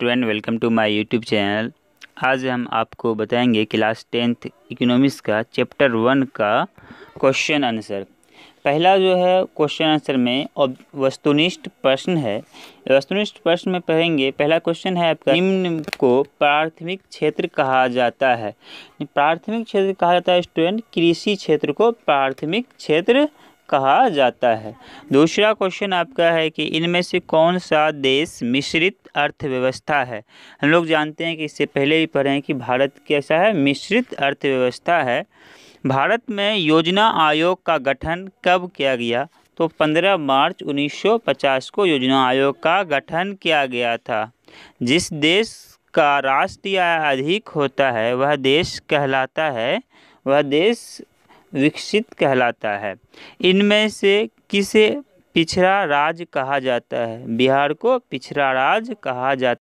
student welcome to my YouTube channel आज हम आपको बताएंगे क्लास टेंथ इकोनॉमिक्स का चैप्टर वन का क्वेश्चन आंसर पहला जो है क्वेश्चन आंसर में वस्तुनिष्ठ प्रश्न है वस्तुनिष्ठ प्रश्न में पढ़ेंगे पहला क्वेश्चन है आपका निम्न को प्राथमिक क्षेत्र कहा जाता है प्राथमिक क्षेत्र कहा जाता है स्टूडेंट कृषि क्षेत्र को प्राथमिक क्षेत्र कहा जाता है दूसरा क्वेश्चन आपका है कि इनमें से कौन सा देश मिश्रित अर्थव्यवस्था है हम लोग जानते हैं कि इससे पहले भी पढ़े हैं कि भारत कैसा है मिश्रित अर्थव्यवस्था है भारत में योजना आयोग का गठन कब किया गया तो 15 मार्च 1950 को योजना आयोग का गठन किया गया था जिस देश का राष्ट्रीय अधिक होता है वह देश कहलाता है वह देश विकसित कहलाता है इनमें से किसे पिछड़ा राज्य कहा जाता है बिहार को पिछड़ा राज्य कहा जाता